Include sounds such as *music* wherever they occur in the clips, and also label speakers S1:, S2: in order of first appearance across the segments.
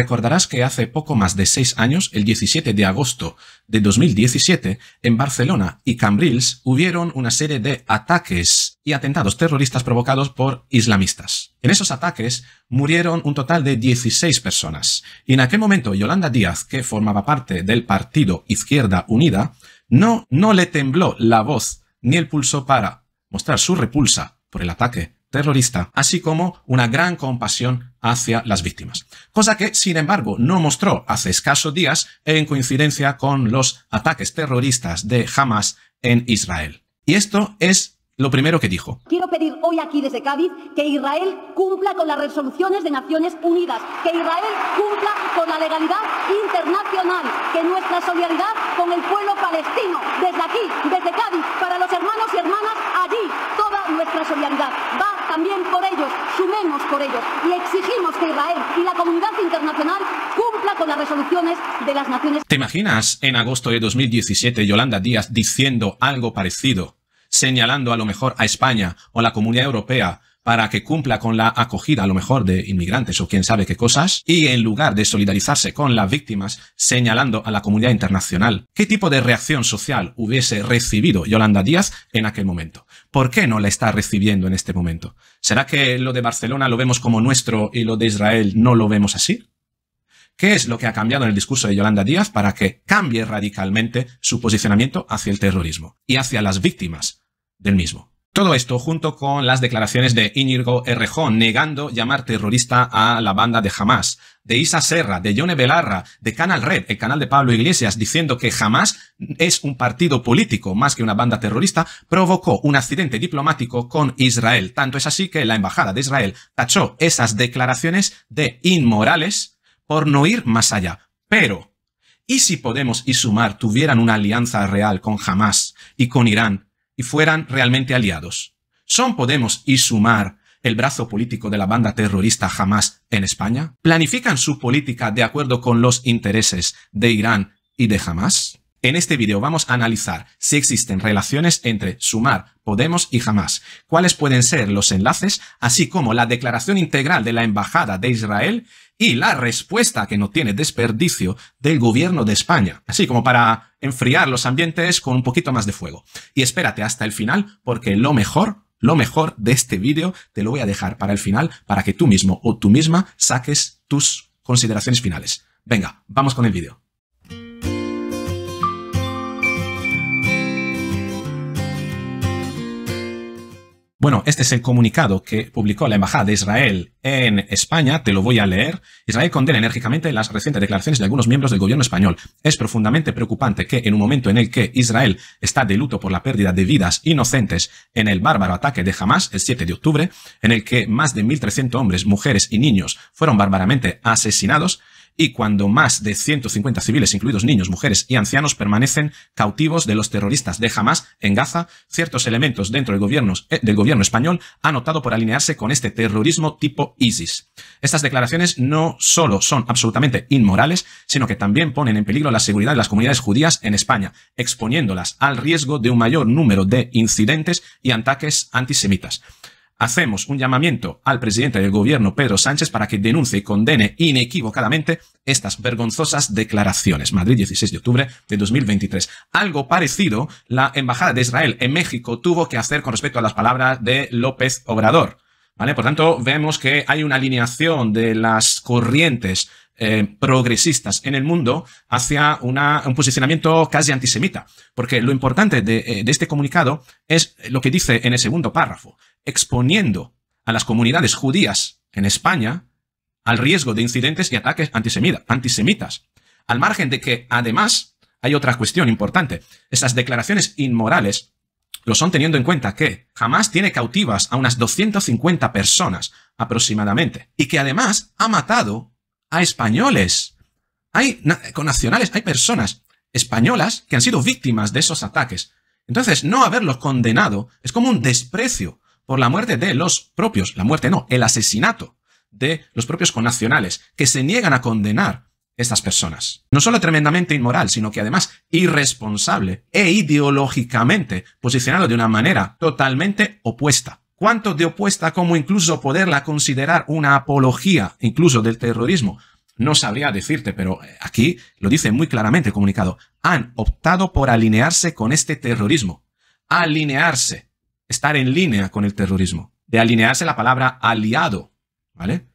S1: recordarás que hace poco más de seis años, el 17 de agosto de 2017, en Barcelona y Cambrils hubieron una serie de ataques y atentados terroristas provocados por islamistas. En esos ataques murieron un total de 16 personas. Y en aquel momento Yolanda Díaz, que formaba parte del partido Izquierda Unida, no, no le tembló la voz ni el pulso para mostrar su repulsa por el ataque terrorista, así como una gran compasión hacia las víctimas. Cosa que, sin embargo, no mostró hace escasos días en coincidencia con los ataques terroristas de Hamas en Israel. Y esto es lo primero que dijo. Quiero pedir hoy aquí desde Cádiz que Israel cumpla con las resoluciones de Naciones Unidas, que Israel cumpla con la legalidad internacional, que nuestra solidaridad con el pueblo palestino, desde aquí, desde Cádiz, para los hermanos y hermanas allí, toda nuestra solidaridad va también por ellos y exigimos que Israel y la comunidad internacional cumpla con las resoluciones de las Naciones ¿Te imaginas en agosto de 2017 Yolanda Díaz diciendo algo parecido? señalando a lo mejor a España o la Comunidad Europea para que cumpla con la acogida a lo mejor de inmigrantes o quién sabe qué cosas, y en lugar de solidarizarse con las víctimas señalando a la comunidad internacional, ¿qué tipo de reacción social hubiese recibido Yolanda Díaz en aquel momento? ¿Por qué no la está recibiendo en este momento? ¿Será que lo de Barcelona lo vemos como nuestro y lo de Israel no lo vemos así? ¿Qué es lo que ha cambiado en el discurso de Yolanda Díaz para que cambie radicalmente su posicionamiento hacia el terrorismo y hacia las víctimas del mismo? Todo esto junto con las declaraciones de Íñigo Errejón negando llamar terrorista a la banda de Hamas, de Isa Serra, de Yone Belarra, de Canal Red, el canal de Pablo Iglesias, diciendo que Hamas es un partido político más que una banda terrorista, provocó un accidente diplomático con Israel. Tanto es así que la Embajada de Israel tachó esas declaraciones de inmorales por no ir más allá. Pero, ¿y si Podemos y Sumar tuvieran una alianza real con Hamas y con Irán y fueran realmente aliados. ¿Son Podemos y Sumar el brazo político de la banda terrorista Hamas en España? ¿Planifican su política de acuerdo con los intereses de Irán y de Hamas? En este vídeo vamos a analizar si existen relaciones entre sumar, Podemos y Jamás, cuáles pueden ser los enlaces, así como la declaración integral de la Embajada de Israel y la respuesta que no tiene desperdicio del gobierno de España, así como para enfriar los ambientes con un poquito más de fuego. Y espérate hasta el final porque lo mejor, lo mejor de este vídeo te lo voy a dejar para el final para que tú mismo o tú misma saques tus consideraciones finales. Venga, vamos con el vídeo. Bueno, este es el comunicado que publicó la Embajada de Israel en España, te lo voy a leer. Israel condena enérgicamente las recientes declaraciones de algunos miembros del gobierno español. Es profundamente preocupante que en un momento en el que Israel está de luto por la pérdida de vidas inocentes en el bárbaro ataque de Hamas el 7 de octubre, en el que más de 1.300 hombres, mujeres y niños fueron bárbaramente asesinados, y cuando más de 150 civiles, incluidos niños, mujeres y ancianos, permanecen cautivos de los terroristas de Hamas en Gaza, ciertos elementos dentro eh, del gobierno, español han optado por alinearse con este terrorismo tipo ISIS. Estas declaraciones no solo son absolutamente inmorales, sino que también ponen en peligro la seguridad de las comunidades judías en España, exponiéndolas al riesgo de un mayor número de incidentes y ataques antisemitas. Hacemos un llamamiento al presidente del gobierno Pedro Sánchez para que denuncie y condene inequívocamente estas vergonzosas declaraciones. Madrid, 16 de octubre de 2023. Algo parecido la Embajada de Israel en México tuvo que hacer con respecto a las palabras de López Obrador. ¿Vale? Por tanto, vemos que hay una alineación de las corrientes eh, progresistas en el mundo hacia un posicionamiento casi antisemita. Porque lo importante eh, de este comunicado es lo que dice en el segundo párrafo exponiendo a las comunidades judías en España al riesgo de incidentes y ataques antisemitas. Al margen de que, además, hay otra cuestión importante. Esas declaraciones inmorales lo son teniendo en cuenta que jamás tiene cautivas a unas 250 personas aproximadamente y que además ha matado a españoles. Hay con nacionales, hay personas españolas que han sido víctimas de esos ataques. Entonces, no haberlos condenado es como un desprecio por la muerte de los propios, la muerte no, el asesinato de los propios connacionales, que se niegan a condenar estas personas. No solo tremendamente inmoral, sino que además irresponsable e ideológicamente posicionado de una manera totalmente opuesta. Cuánto de opuesta como incluso poderla considerar una apología incluso del terrorismo. No sabría decirte, pero eh, aquí lo dice muy claramente el comunicado. Han optado por alinearse con este terrorismo. Alinearse estar en línea con el terrorismo, de alinearse la palabra aliado, ¿vale?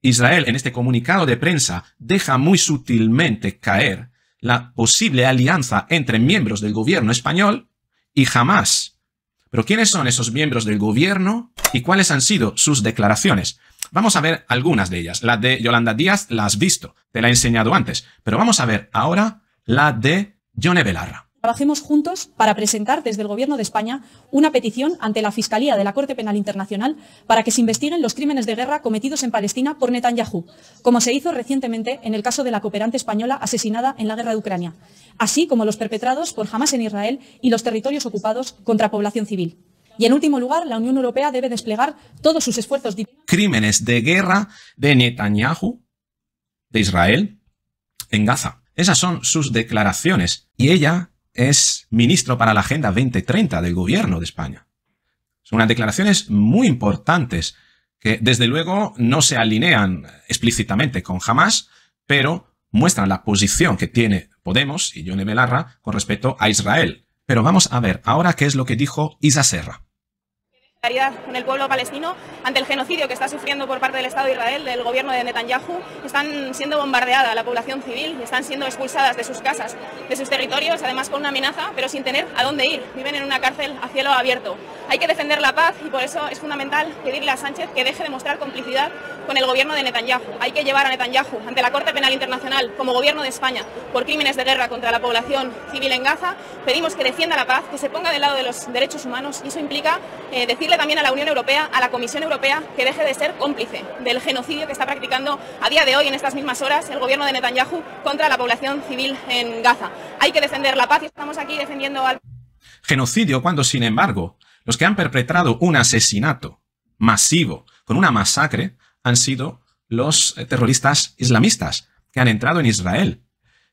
S1: Israel en este comunicado de prensa deja muy sutilmente caer la posible alianza entre miembros del gobierno español y jamás. Pero ¿quiénes son esos miembros del gobierno y cuáles han sido sus declaraciones? Vamos a ver algunas de ellas. La de Yolanda Díaz la has visto, te la he enseñado antes, pero vamos a ver ahora la de Yone Belarra trabajemos juntos para presentar desde el Gobierno de España una petición ante la Fiscalía de la Corte Penal Internacional para que se investiguen los crímenes de guerra cometidos en Palestina por Netanyahu, como se hizo recientemente en el caso de la cooperante española asesinada en la guerra de Ucrania, así como los perpetrados por Hamas en Israel y los territorios ocupados contra población civil. Y en último lugar, la Unión Europea debe desplegar todos sus esfuerzos. Crímenes de guerra de Netanyahu, de Israel, en Gaza. Esas son sus declaraciones. Y ella es ministro para la Agenda 2030 del gobierno de España. Son unas declaraciones muy importantes que desde luego no se alinean explícitamente con Hamas, pero muestran la posición que tiene Podemos y Yone Belarra con respecto a Israel. Pero vamos a ver ahora qué es lo que dijo Isa Serra con el pueblo palestino ante el genocidio que está sufriendo por parte del Estado de Israel, del gobierno de Netanyahu. Están siendo bombardeada la población civil, y están siendo expulsadas de sus casas, de sus territorios, además con una amenaza, pero sin tener a dónde ir. Viven en una cárcel a cielo abierto. Hay que defender la paz y por eso es fundamental pedirle a Sánchez que deje de mostrar complicidad con el gobierno de Netanyahu. Hay que llevar a Netanyahu ante la Corte Penal Internacional como gobierno de España por crímenes de guerra contra la población civil en Gaza. Pedimos que defienda la paz, que se ponga del lado de los derechos humanos y eso implica eh, decir también a la Unión Europea, a la Comisión Europea, que deje de ser cómplice del genocidio que está practicando a día de hoy, en estas mismas horas, el gobierno de Netanyahu contra la población civil en Gaza. Hay que defender la paz y estamos aquí defendiendo al... Genocidio cuando, sin embargo, los que han perpetrado un asesinato masivo con una masacre han sido los eh, terroristas islamistas que han entrado en Israel.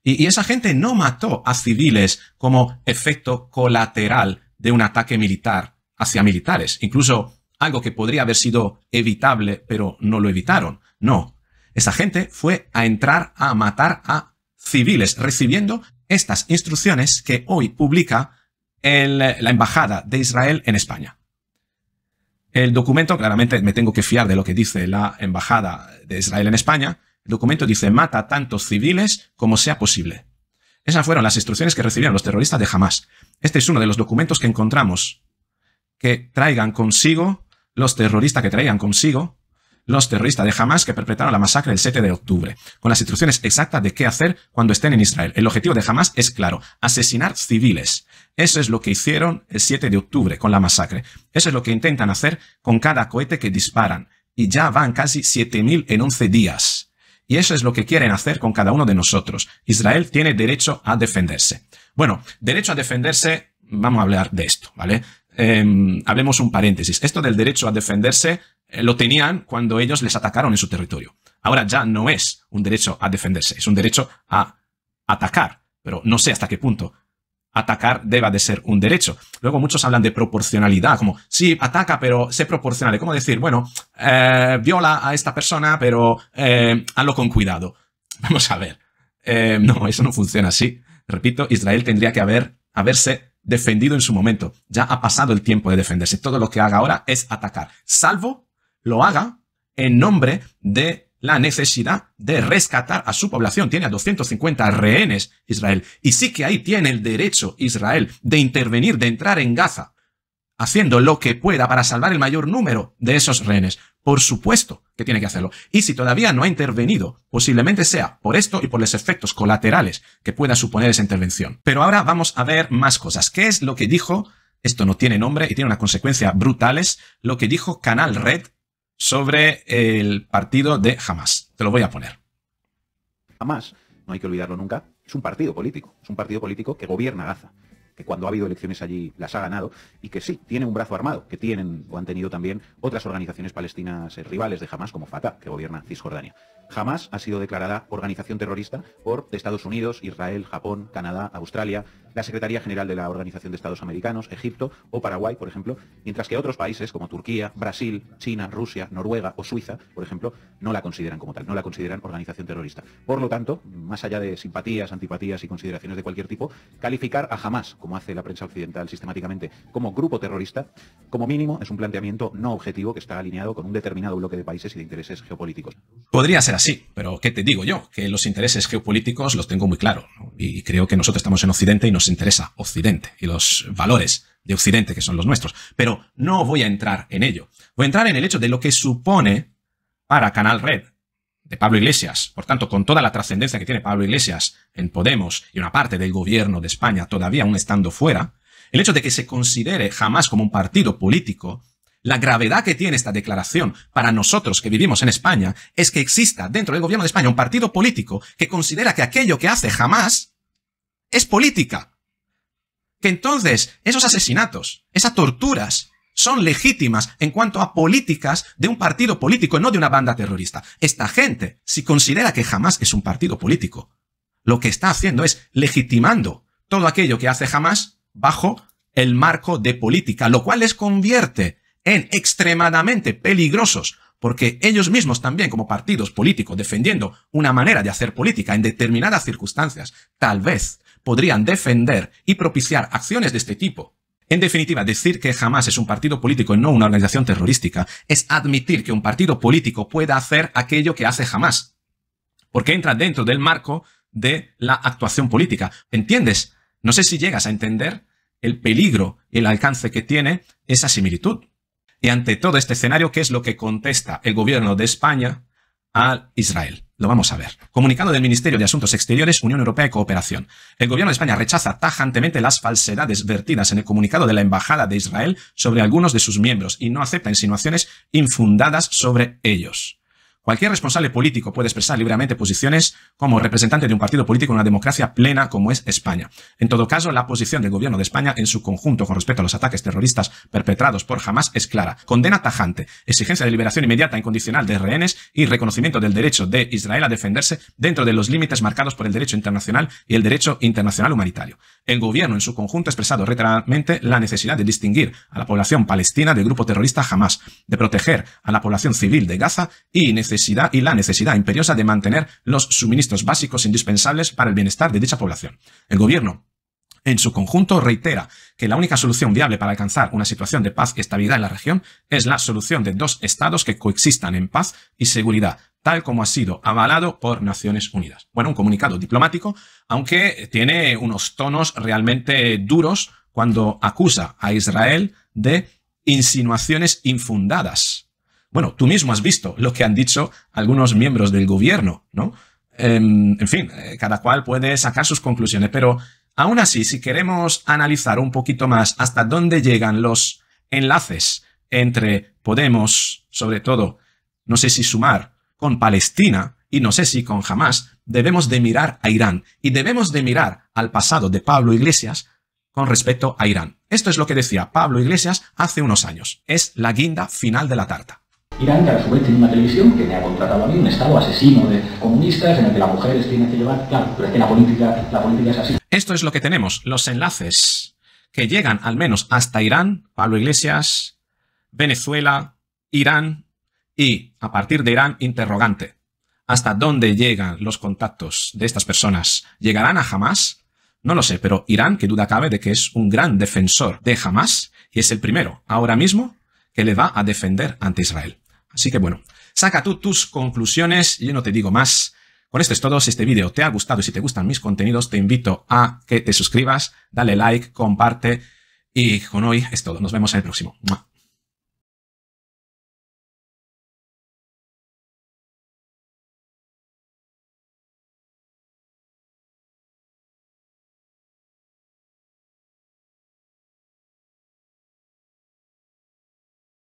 S1: y esa gente no mató a civiles como efecto colateral de un ataque militar hacia militares, incluso algo que podría haber sido evitable, pero no lo evitaron. No, esa gente fue a entrar a matar a civiles, recibiendo estas instrucciones que hoy publica la Embajada de Israel en España. El documento, claramente me tengo que fiar de lo que dice la Embajada de Israel en España, el documento dice mata a tantos civiles como sea posible. Esas fueron las instrucciones que recibieron los terroristas de Hamas. Este es uno de los documentos que encontramos que traigan consigo, los terroristas que traigan consigo, los terroristas de Hamas que perpetraron la masacre el 7 de octubre, con las instrucciones exactas de qué hacer cuando estén en Israel. El objetivo de Hamas es claro, asesinar civiles. Eso es lo que hicieron el 7 de octubre con la masacre. Eso es lo que intentan hacer con cada cohete que disparan. Y ya van casi 7.000 en 11 días. Y eso es lo que quieren hacer con cada uno de nosotros. Israel tiene derecho a defenderse. Bueno, derecho a defenderse, vamos a hablar de esto, ¿vale? Em, hablemos un paréntesis. Esto del derecho a defenderse eh, lo tenían cuando ellos les atacaron en su territorio. Ahora ya no es un derecho a defenderse, es un derecho a atacar, pero no sé hasta qué punto atacar deba de ser un derecho. Luego muchos hablan de proporcionalidad, como, sí, ataca, pero sé proporcional. como decir, bueno, eh, viola a esta persona, pero eh, hazlo con cuidado. *laughs* Vamos a ver. no, eso no funciona así. Repito, Israel tendría que haber, haberse defendido en su momento. Ya ha pasado el tiempo de defenderse. Todo lo que haga ahora es atacar, salvo lo haga en nombre de la necesidad de rescatar a su población. Tiene a 250 rehenes Israel. Y sí que ahí tiene el derecho Israel de intervenir, de entrar en Gaza haciendo lo que pueda para salvar el mayor número de esos rehenes. Por supuesto que tiene que hacerlo. Y si todavía no ha intervenido, posiblemente sea por esto y por los efectos colaterales que pueda suponer esa intervención. Pero ahora vamos a ver más cosas. ¿Qué es lo que dijo? Esto no tiene nombre y tiene consecuencia brutal. Es Lo que dijo Canal Red sobre el partido de Hamas. Te lo voy a poner. Hamas, no hay que olvidarlo nunca, es un partido político. Es un partido político que gobierna Gaza que cuando ha habido elecciones allí las ha ganado y que sí, tiene un brazo armado, que tienen o han tenido también otras organizaciones palestinas eh, rivales de Hamas, como Fatah, que gobierna Cisjordania. Hamas ha sido declarada organización terrorista por Estados Unidos, Israel, Japón, Canadá, Australia, la Secretaría General de la Organización de Estados Americanos, Egipto o Paraguay, por ejemplo, mientras que otros países como Turquía, Brasil, China, Rusia, Noruega o Suiza, por ejemplo, no la consideran como tal, no la consideran organización terrorista. Por lo tanto, más allá de simpatías, antipatías y consideraciones de cualquier tipo, calificar a jamás como hace la prensa occidental sistemáticamente, como grupo terrorista, como mínimo es un planteamiento no objetivo que está alineado con un determinado bloque de países y de intereses geopolíticos. Podría ser así, pero ¿qué te digo yo? Que los intereses geopolíticos los tengo muy claro y creo que nosotros estamos en Occidente y no nos interesa Occidente y los valores de Occidente que son los nuestros. Pero no voy a entrar en ello. Voy a entrar en el hecho de lo que supone para Canal Red de Pablo Iglesias, por tanto, con toda la trascendencia que tiene Pablo Iglesias en Podemos y una parte del gobierno de España todavía aún estando fuera, el hecho de que se considere jamás como un partido político, la gravedad que tiene esta declaración para nosotros que vivimos en España es que exista dentro del gobierno de España un partido político que considera que aquello que hace jamás es política. Que entonces esos asesinatos, esas torturas, son legítimas en cuanto a políticas de un partido político, no de una banda terrorista. Esta gente, si considera que jamás es un partido político, lo que está haciendo es legitimando todo aquello que hace jamás bajo el marco de política, lo cual les convierte en extremadamente peligrosos, porque ellos mismos también como partidos políticos defendiendo una manera de hacer política en determinadas circunstancias, tal vez podrían defender y propiciar acciones de este tipo. En definitiva, decir que jamás es un partido político y no una organización terrorística es admitir que un partido político pueda hacer aquello que hace jamás, porque entra dentro del marco de la actuación política. ¿Entiendes? No sé si llegas a entender el peligro, el alcance que tiene esa similitud. Y ante todo este escenario, ¿qué es lo que contesta el gobierno de España Israel. Lo vamos a ver. Comunicado del Ministerio de Asuntos Exteriores, Unión Europea y Cooperación. El gobierno de España rechaza tajantemente las falsedades vertidas en el comunicado de la Embajada de Israel sobre algunos de sus miembros y no acepta insinuaciones infundadas sobre ellos. Cualquier responsable político puede expresar libremente posiciones como representante de un partido político en una democracia plena como es España. En todo caso, la posición del gobierno de España en su conjunto con respecto a los ataques terroristas perpetrados por Hamas es clara. Condena tajante, exigencia de liberación inmediata e incondicional de rehenes y reconocimiento del derecho de Israel a defenderse dentro de los límites marcados por el derecho internacional y el derecho internacional humanitario. El gobierno en su conjunto ha expresado reiteradamente la necesidad de distinguir a la población palestina del grupo terrorista Hamas, de proteger a la población civil de Gaza y necesidad y la necesidad imperiosa de mantener los suministros básicos indispensables para el bienestar de dicha población. El gobierno en su conjunto reitera que la única solución viable para alcanzar una situación de paz y estabilidad en la región es la solución de dos estados que coexistan en paz y seguridad, tal como ha sido avalado por Naciones Unidas. Bueno, un comunicado diplomático, aunque tiene unos tonos realmente duros cuando acusa a Israel de insinuaciones infundadas bueno, tú mismo has visto lo que han dicho algunos miembros del gobierno, ¿no? Em, en fin, eh, cada cual puede sacar sus conclusiones, pero aún así, si queremos analizar un poquito más hasta dónde llegan los enlaces entre Podemos, sobre todo, no sé si sumar, con Palestina y no sé si con Hamas, debemos de mirar a Irán y debemos de mirar al pasado de Pablo Iglesias con respecto a Irán. Esto es lo que decía Pablo Iglesias hace unos años. Es la guinda final de la tarta. Irán, que a su vez tiene una televisión que me ha contratado a mí, un Estado asesino de comunistas, en el que las mujeres tienen que llevar... Claro, pero es que la política, la política es así. Esto es lo que tenemos, los enlaces que llegan al menos hasta Irán, Pablo Iglesias, Venezuela, Irán y, a partir de Irán, interrogante. ¿Hasta dónde llegan los contactos de estas personas? ¿Llegarán a Hamas? No lo sé, pero Irán, que duda cabe de que es un gran defensor de Hamas, y es el primero, ahora mismo, que le va a defender ante Israel. Así que bueno, saca tú tus conclusiones y yo no te digo más. Con esto es todo. Si este vídeo te ha gustado y si te gustan mis contenidos, te invito a que te suscribas, dale like, comparte. Y con hoy es todo. Nos vemos en el próximo.